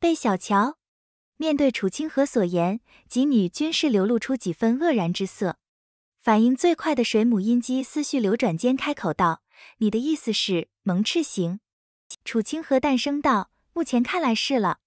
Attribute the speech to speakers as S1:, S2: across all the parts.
S1: 被小瞧，面对楚清河所言，几女均是流露出几分愕然之色。反应最快的水母音机思绪流转间开口道：“你的意思是蒙翅型？”楚清河淡声道：“目前看来是了。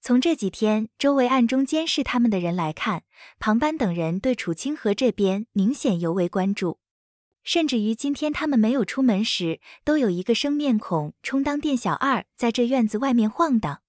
S1: 从这几天周围暗中监视他们的人来看，庞班等人对楚清河这边明显尤为关注，甚至于今天他们没有出门时，都有一个生面孔充当店小二，在这院子外面晃荡。”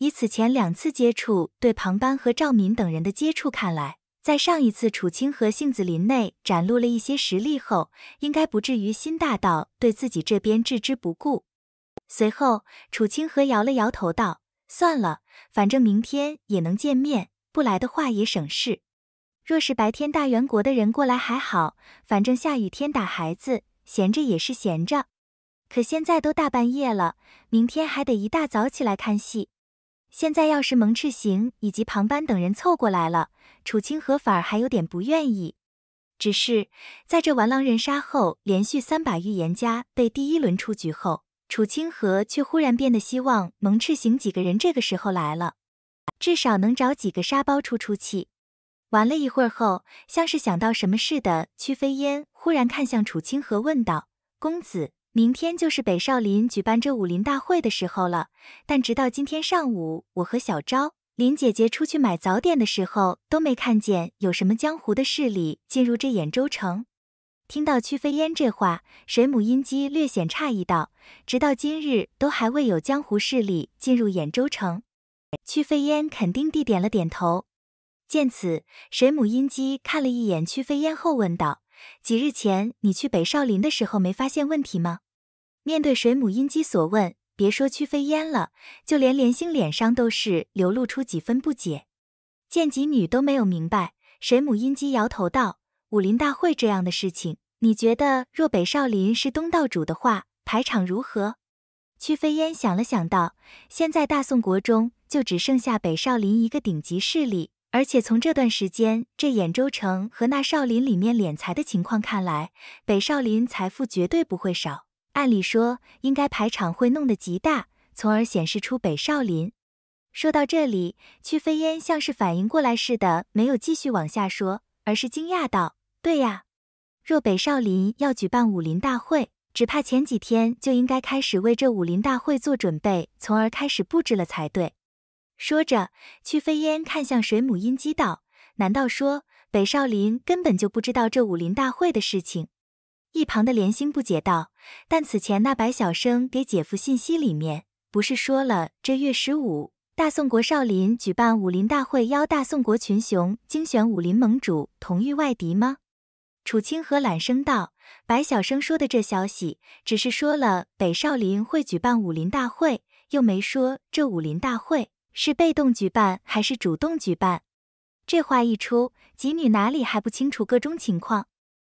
S1: 以此前两次接触对庞班和赵敏等人的接触看来，在上一次楚清和杏子林内展露了一些实力后，应该不至于新大道对自己这边置之不顾。随后，楚清和摇了摇头道：“算了，反正明天也能见面，不来的话也省事。若是白天大元国的人过来还好，反正下雨天打孩子，闲着也是闲着。可现在都大半夜了，明天还得一大早起来看戏。”现在要是蒙赤行以及庞班等人凑过来了，楚清河反而还有点不愿意。只是在这玩狼人杀后，连续三把预言家被第一轮出局后，楚清河却忽然变得希望蒙赤行几个人这个时候来了，至少能找几个沙包出出气。玩了一会儿后，像是想到什么似的，屈飞烟忽然看向楚清河问道：“公子。”明天就是北少林举办这武林大会的时候了，但直到今天上午，我和小昭林姐姐出去买早点的时候，都没看见有什么江湖的势力进入这兖州城。听到屈飞烟这话，水母音姬略显诧异道：“直到今日，都还未有江湖势力进入兖州城。”屈飞烟肯定地点了点头。见此，水母音姬看了一眼屈飞烟后问道。几日前你去北少林的时候没发现问题吗？面对水母音姬所问，别说屈飞烟了，就连莲星脸上都是流露出几分不解。见几女都没有明白，水母音姬摇头道：“武林大会这样的事情，你觉得若北少林是东道主的话，排场如何？”屈飞烟想了想道：“现在大宋国中就只剩下北少林一个顶级势力。”而且从这段时间这兖州城和那少林里面敛财的情况看来，北少林财富绝对不会少。按理说，应该排场会弄得极大，从而显示出北少林。说到这里，屈飞烟像是反应过来似的，没有继续往下说，而是惊讶道：“对呀，若北少林要举办武林大会，只怕前几天就应该开始为这武林大会做准备，从而开始布置了才对。”说着，屈飞烟看向水母音机道：“难道说北少林根本就不知道这武林大会的事情？”一旁的莲星不解道：“但此前那白小生给姐夫信息里面，不是说了这月十五大宋国少林举办武林大会，邀大宋国群雄精选武林盟主，同御外敌吗？”楚清河懒声道：“白小生说的这消息，只是说了北少林会举办武林大会，又没说这武林大会。”是被动举办还是主动举办？这话一出，吉女哪里还不清楚各种情况？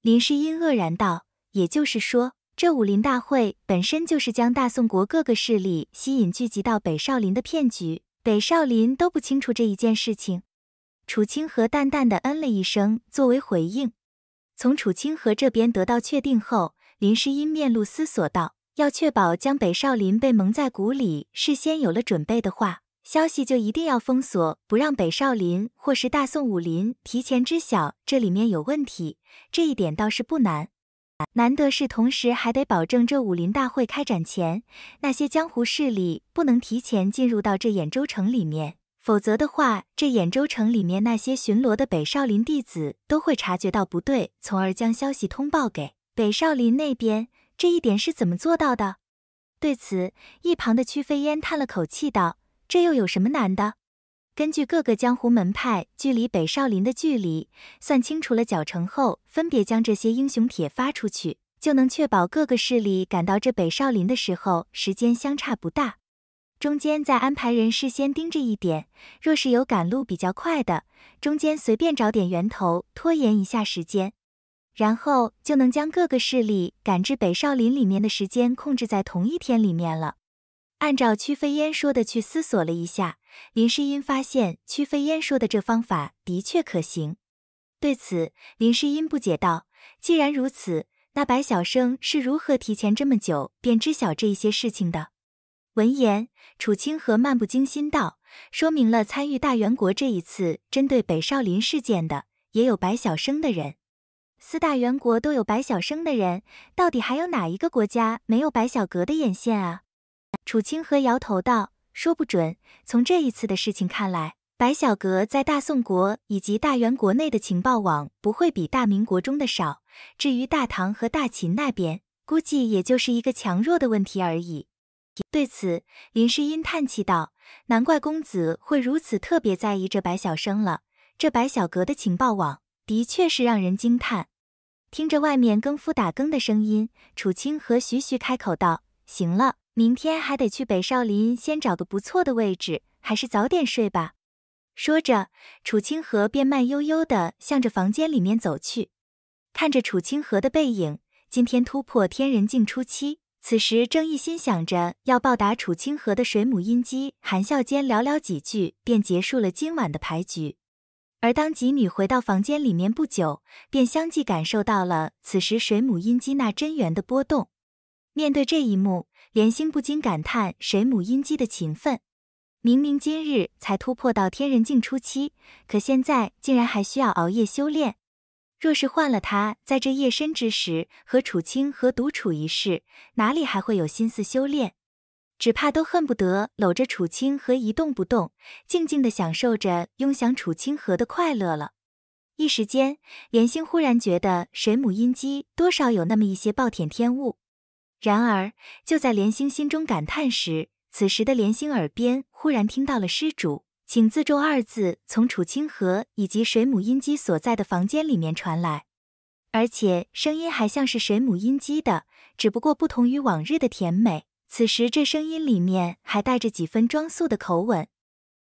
S1: 林诗音愕然道：“也就是说，这武林大会本身就是将大宋国各个势力吸引聚集到北少林的骗局，北少林都不清楚这一件事情。”楚清河淡淡的嗯了一声作为回应。从楚清河这边得到确定后，林诗音面露思索道：“要确保将北少林被蒙在鼓里，事先有了准备的话。”消息就一定要封锁，不让北少林或是大宋武林提前知晓这里面有问题。这一点倒是不难，难得是同时还得保证这武林大会开展前那些江湖势力不能提前进入到这兖州城里面，否则的话，这兖州城里面那些巡逻的北少林弟子都会察觉到不对，从而将消息通报给北少林那边。这一点是怎么做到的？对此，一旁的曲飞烟叹了口气道。这又有什么难的？根据各个江湖门派距离北少林的距离，算清楚了脚程后，分别将这些英雄帖发出去，就能确保各个势力赶到这北少林的时候时间相差不大。中间再安排人事先盯着一点，若是有赶路比较快的，中间随便找点源头拖延一下时间，然后就能将各个势力赶至北少林里面的时间控制在同一天里面了。按照屈飞烟说的去思索了一下，林诗音发现屈飞烟说的这方法的确可行。对此，林诗音不解道：“既然如此，那白小生是如何提前这么久便知晓这一些事情的？”闻言，楚清河漫不经心道：“说明了参与大元国这一次针对北少林事件的，也有白小生的人。四大元国都有白小生的人，到底还有哪一个国家没有白小阁的眼线啊？”楚清河摇头道：“说不准。从这一次的事情看来，白小阁在大宋国以及大元国内的情报网不会比大明国中的少。至于大唐和大秦那边，估计也就是一个强弱的问题而已。”对此，林诗音叹气道：“难怪公子会如此特别在意这白小生了。这白小阁的情报网的确是让人惊叹。”听着外面更夫打更的声音，楚清河徐徐开口道：“行了。”明天还得去北少林，先找个不错的位置，还是早点睡吧。说着，楚清河便慢悠悠地向着房间里面走去。看着楚清河的背影，今天突破天人境初期，此时正一心想着要报答楚清河的水母音机，含笑间寥寥几句便结束了今晚的牌局。而当吉女回到房间里面不久，便相继感受到了此时水母音机那真元的波动。面对这一幕。莲心不禁感叹水母阴姬的勤奋，明明今日才突破到天人境初期，可现在竟然还需要熬夜修炼。若是换了他，在这夜深之时和楚清河独处一室，哪里还会有心思修炼？只怕都恨不得搂着楚清河一动不动，静静地享受着拥享楚清河的快乐了。一时间，莲心忽然觉得水母阴姬多少有那么一些暴殄天物。然而，就在莲心心中感叹时，此时的莲心耳边忽然听到了“施主，请自重”二字，从楚清河以及水母音姬所在的房间里面传来，而且声音还像是水母音姬的，只不过不同于往日的甜美，此时这声音里面还带着几分庄肃的口吻。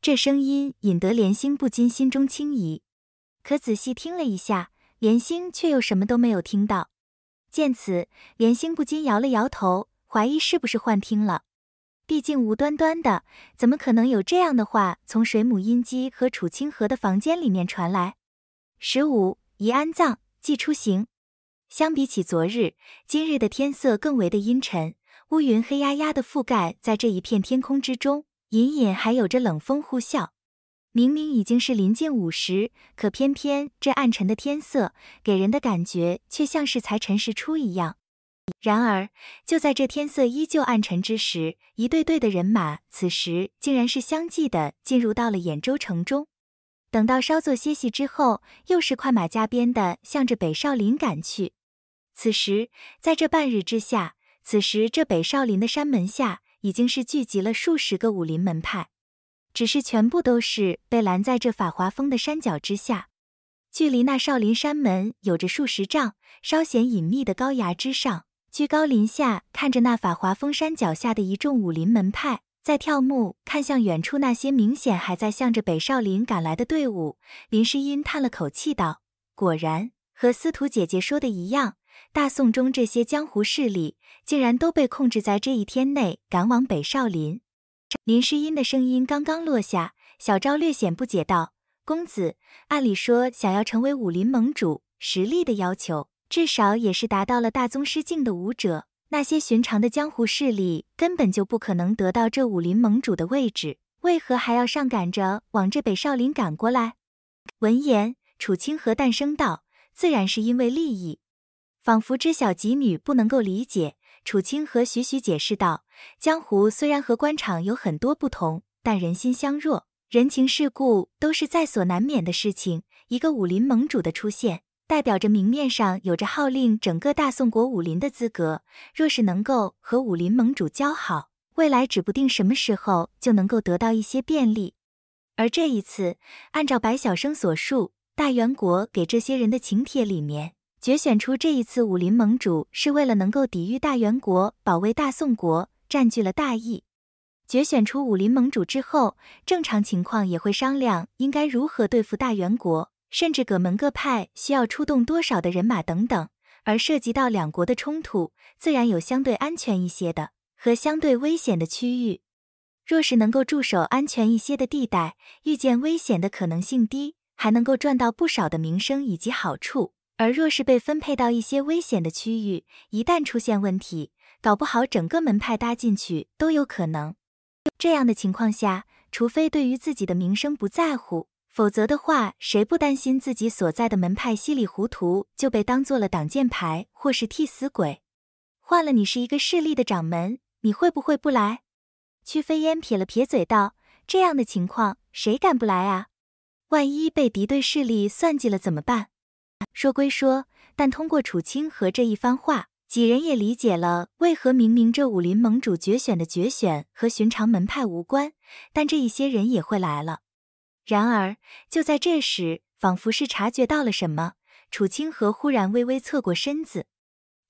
S1: 这声音引得莲心不禁心中轻疑，可仔细听了一下，莲心却又什么都没有听到。见此，莲心不禁摇了摇头，怀疑是不是幻听了。毕竟无端端的，怎么可能有这样的话从水母音姬和楚清河的房间里面传来？十五宜安葬，忌出行。相比起昨日，今日的天色更为的阴沉，乌云黑压压的覆盖在这一片天空之中，隐隐还有着冷风呼啸。明明已经是临近午时，可偏偏这暗沉的天色，给人的感觉却像是才辰时初一样。然而，就在这天色依旧暗沉之时，一队队的人马此时竟然是相继的进入到了兖州城中。等到稍作歇息之后，又是快马加鞭的向着北少林赶去。此时，在这半日之下，此时这北少林的山门下，已经是聚集了数十个武林门派。只是全部都是被拦在这法华峰的山脚之下，距离那少林山门有着数十丈，稍显隐秘的高崖之上，居高临下看着那法华峰山脚下的一众武林门派，在眺目看向远处那些明显还在向着北少林赶来的队伍，林诗音叹了口气道：“果然和司徒姐姐说的一样，大宋中这些江湖势力竟然都被控制在这一天内赶往北少林。”林诗音的声音刚刚落下，小昭略显不解道：“公子，按理说，想要成为武林盟主，实力的要求至少也是达到了大宗师境的武者。那些寻常的江湖势力根本就不可能得到这武林盟主的位置，为何还要上赶着往这北少林赶过来？”闻言，楚清河淡声道：“自然是因为利益。”仿佛知晓吉女不能够理解。楚清和徐徐解释道：“江湖虽然和官场有很多不同，但人心相若，人情世故都是在所难免的事情。一个武林盟主的出现，代表着明面上有着号令整个大宋国武林的资格。若是能够和武林盟主交好，未来指不定什么时候就能够得到一些便利。而这一次，按照白晓生所述，大元国给这些人的请帖里面。”决选出这一次武林盟主是为了能够抵御大元国，保卫大宋国，占据了大义。决选出武林盟主之后，正常情况也会商量应该如何对付大元国，甚至各门各派需要出动多少的人马等等。而涉及到两国的冲突，自然有相对安全一些的和相对危险的区域。若是能够驻守安全一些的地带，遇见危险的可能性低，还能够赚到不少的名声以及好处。而若是被分配到一些危险的区域，一旦出现问题，搞不好整个门派搭进去都有可能。这样的情况下，除非对于自己的名声不在乎，否则的话，谁不担心自己所在的门派稀里糊涂就被当做了挡箭牌或是替死鬼？换了你是一个势力的掌门，你会不会不来？屈飞烟撇了撇嘴道：“这样的情况，谁敢不来啊？万一被敌对势力算计了怎么办？”说归说，但通过楚清河这一番话，几人也理解了为何明明这武林盟主决选的决选和寻常门派无关，但这一些人也会来了。然而，就在这时，仿佛是察觉到了什么，楚清河忽然微微侧过身子，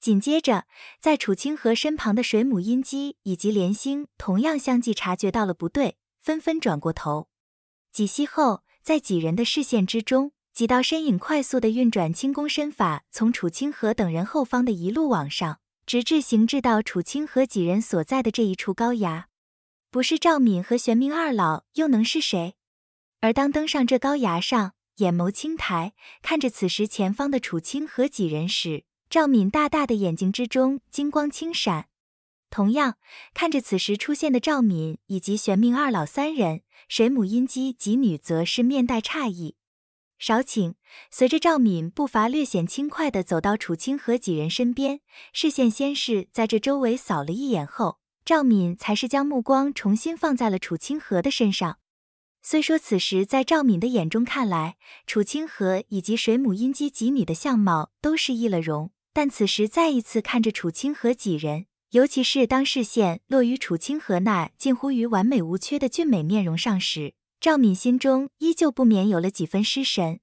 S1: 紧接着，在楚清河身旁的水母阴姬以及莲心同样相继察觉到了不对，纷纷转过头。几息后，在几人的视线之中。几道身影快速的运转轻功身法，从楚清河等人后方的一路往上，直至行至到楚清河几人所在的这一处高崖。不是赵敏和玄冥二老，又能是谁？而当登上这高崖上，眼眸轻抬，看着此时前方的楚清河几人时，赵敏大大的眼睛之中金光轻闪。同样看着此时出现的赵敏以及玄冥二老三人，水母阴姬及女则是面带诧异。少顷，随着赵敏步伐略显轻快的走到楚清河几人身边，视线先是在这周围扫了一眼后，赵敏才是将目光重新放在了楚清河的身上。虽说此时在赵敏的眼中看来，楚清河以及水母、音姬几女的相貌都是易了容，但此时再一次看着楚清河几人，尤其是当视线落于楚清河那近乎于完美无缺的俊美面容上时，赵敏心中依旧不免有了几分失神，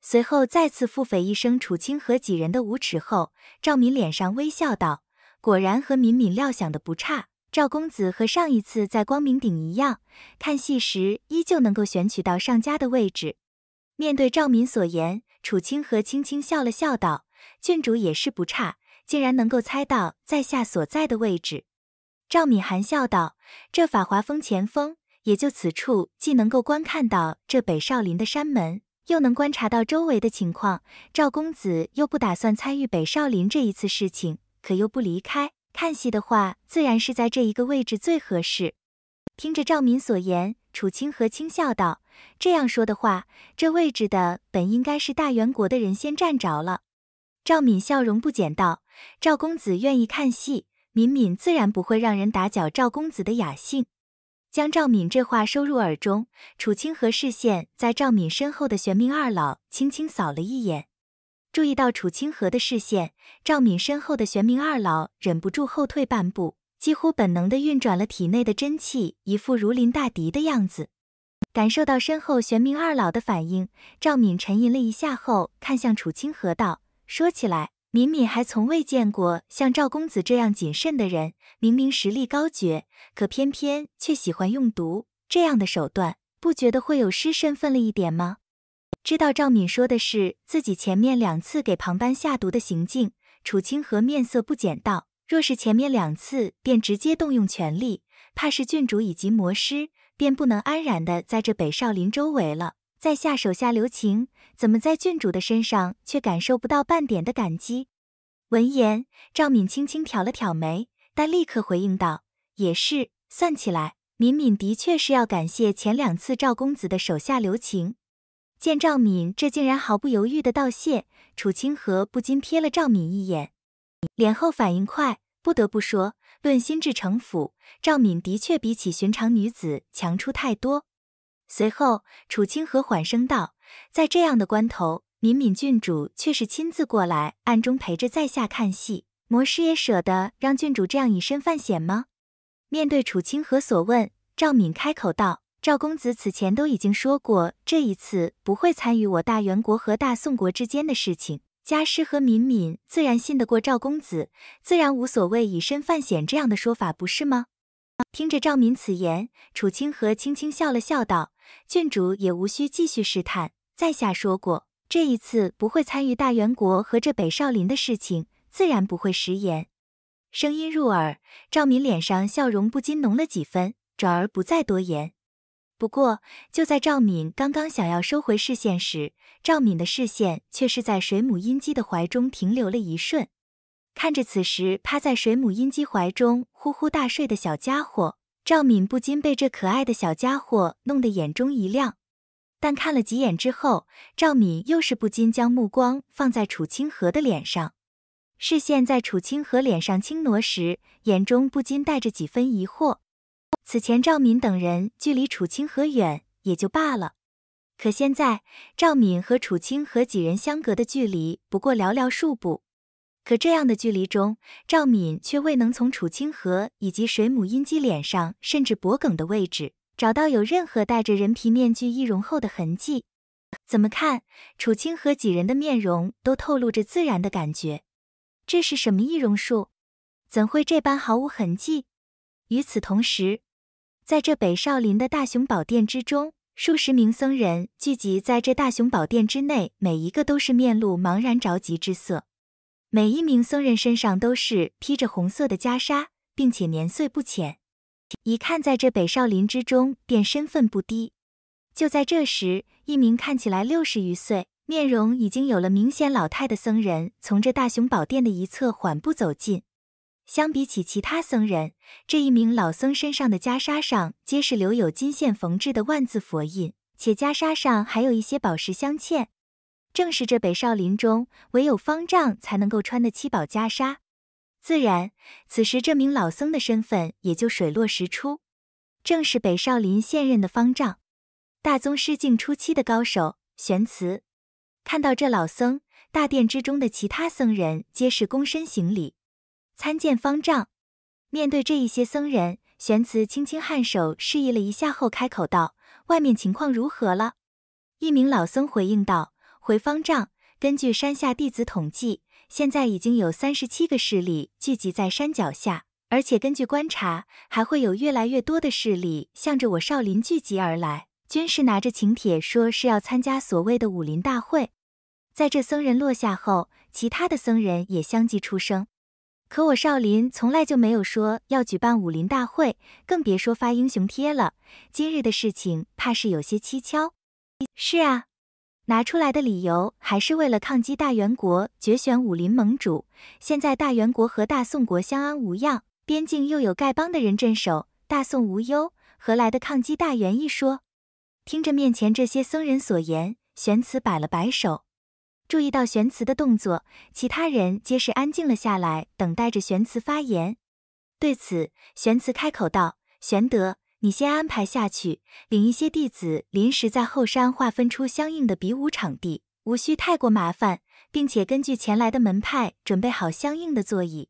S1: 随后再次腹诽一声楚清河几人的无耻后，赵敏脸上微笑道：“果然和敏敏料想的不差，赵公子和上一次在光明顶一样，看戏时依旧能够选取到上家的位置。”面对赵敏所言，楚清河轻轻笑了笑道：“郡主也是不差，竟然能够猜到在下所在的位置。”赵敏含笑道：“这法华峰前锋。”也就此处既能够观看到这北少林的山门，又能观察到周围的情况。赵公子又不打算参与北少林这一次事情，可又不离开看戏的话，自然是在这一个位置最合适。听着赵敏所言，楚清和轻笑道：“这样说的话，这位置的本应该是大元国的人先占着了。”赵敏笑容不减道：“赵公子愿意看戏，敏敏自然不会让人打搅赵公子的雅兴。”将赵敏这话收入耳中，楚清河视线在赵敏身后的玄冥二老轻轻扫了一眼，注意到楚清河的视线，赵敏身后的玄冥二老忍不住后退半步，几乎本能的运转了体内的真气，一副如临大敌的样子。感受到身后玄冥二老的反应，赵敏沉吟了一下后，看向楚清河道：“说起来。”敏敏还从未见过像赵公子这样谨慎的人，明明实力高绝，可偏偏却喜欢用毒这样的手段，不觉得会有失身份了一点吗？知道赵敏说的是自己前面两次给庞班下毒的行径，楚清河面色不减道：“若是前面两次便直接动用权力，怕是郡主以及魔师便不能安然的在这北少林周围了。”在下手下留情，怎么在郡主的身上却感受不到半点的感激？闻言，赵敏轻轻挑了挑眉，但立刻回应道：“也是，算起来，敏敏的确是要感谢前两次赵公子的手下留情。”见赵敏这竟然毫不犹豫地道谢，楚清河不禁瞥了赵敏一眼，脸后反应快，不得不说，论心智城府，赵敏的确比起寻常女子强出太多。随后，楚清河缓声道：“在这样的关头，敏敏郡主却是亲自过来，暗中陪着在下看戏。魔师也舍得让郡主这样以身犯险吗？”面对楚清河所问，赵敏开口道：“赵公子此前都已经说过，这一次不会参与我大元国和大宋国之间的事情。家师和敏敏自然信得过赵公子，自然无所谓以身犯险这样的说法，不是吗？”听着赵敏此言，楚清河轻轻笑了笑道。郡主也无需继续试探，在下说过，这一次不会参与大元国和这北少林的事情，自然不会食言。声音入耳，赵敏脸上笑容不禁浓了几分，转而不再多言。不过，就在赵敏刚刚想要收回视线时，赵敏的视线却是在水母音姬的怀中停留了一瞬，看着此时趴在水母音姬怀中呼呼大睡的小家伙。赵敏不禁被这可爱的小家伙弄得眼中一亮，但看了几眼之后，赵敏又是不禁将目光放在楚清河的脸上，视线在楚清河脸上轻挪时，眼中不禁带着几分疑惑。此前赵敏等人距离楚清河远也就罢了，可现在赵敏和楚清河几人相隔的距离不过寥寥数步。可这样的距离中，赵敏却未能从楚清河以及水母阴姬脸上，甚至脖梗的位置，找到有任何戴着人皮面具易容后的痕迹。怎么看，楚清河几人的面容都透露着自然的感觉，这是什么易容术？怎会这般毫无痕迹？与此同时，在这北少林的大雄宝殿之中，数十名僧人聚集在这大雄宝殿之内，每一个都是面露茫然着急之色。每一名僧人身上都是披着红色的袈裟，并且年岁不浅，一看在这北少林之中便身份不低。就在这时，一名看起来六十余岁、面容已经有了明显老态的僧人从这大雄宝殿的一侧缓步走近。相比起其他僧人，这一名老僧身上的袈裟上皆是留有金线缝制的万字佛印，且袈裟上还有一些宝石镶嵌。正是这北少林中唯有方丈才能够穿的七宝袈裟，自然此时这名老僧的身份也就水落石出，正是北少林现任的方丈，大宗师境初期的高手玄慈。看到这老僧，大殿之中的其他僧人皆是躬身行礼，参见方丈。面对这一些僧人，玄慈轻轻颔首示意了一下后开口道：“外面情况如何了？”一名老僧回应道。回方丈，根据山下弟子统计，现在已经有三十七个势力聚集在山脚下，而且根据观察，还会有越来越多的势力向着我少林聚集而来，均是拿着请帖，说是要参加所谓的武林大会。在这僧人落下后，其他的僧人也相继出声，可我少林从来就没有说要举办武林大会，更别说发英雄帖了。今日的事情，怕是有些蹊跷。是啊。拿出来的理由还是为了抗击大元国决选武林盟主。现在大元国和大宋国相安无恙，边境又有丐帮的人镇守，大宋无忧，何来的抗击大元一说？听着面前这些僧人所言，玄慈摆了摆手。注意到玄慈的动作，其他人皆是安静了下来，等待着玄慈发言。对此，玄慈开口道：“玄德。”你先安排下去，领一些弟子临时在后山划分出相应的比武场地，无需太过麻烦，并且根据前来的门派准备好相应的座椅。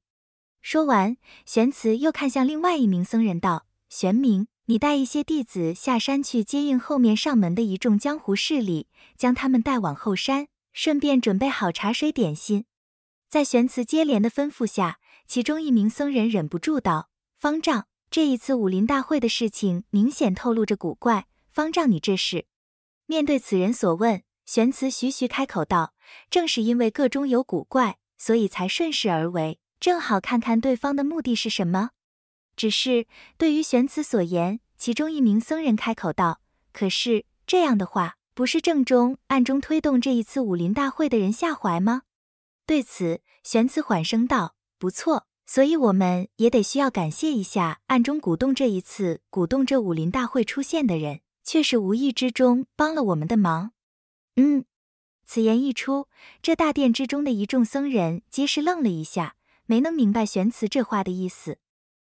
S1: 说完，玄慈又看向另外一名僧人道：“玄明，你带一些弟子下山去接应后面上门的一众江湖势力，将他们带往后山，顺便准备好茶水点心。”在玄慈接连的吩咐下，其中一名僧人忍不住道：“方丈。”这一次武林大会的事情明显透露着古怪，方丈，你这是？面对此人所问，玄慈徐徐开口道：“正是因为个中有古怪，所以才顺势而为，正好看看对方的目的是什么。”只是对于玄慈所言，其中一名僧人开口道：“可是这样的话，不是正中暗中推动这一次武林大会的人下怀吗？”对此，玄慈缓声道：“不错。”所以我们也得需要感谢一下，暗中鼓动这一次鼓动这武林大会出现的人，却是无意之中帮了我们的忙。嗯，此言一出，这大殿之中的一众僧人皆是愣了一下，没能明白玄慈这话的意思。